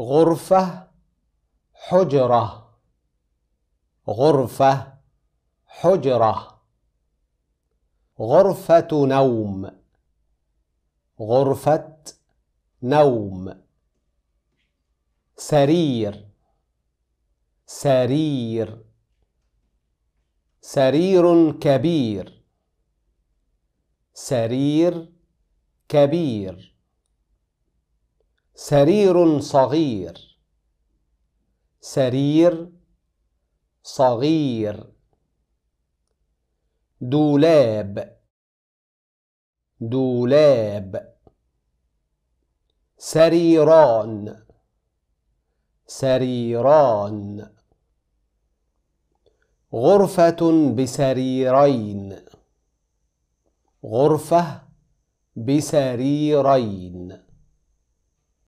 غرفة حجرة غرفة حجرة غرفة نوم غرفة نوم سرير سرير سرير كبير سرير كبير سرير صغير سرير صغير دولاب دولاب سريران سريران غرفة بسريرين غرفة بسريرين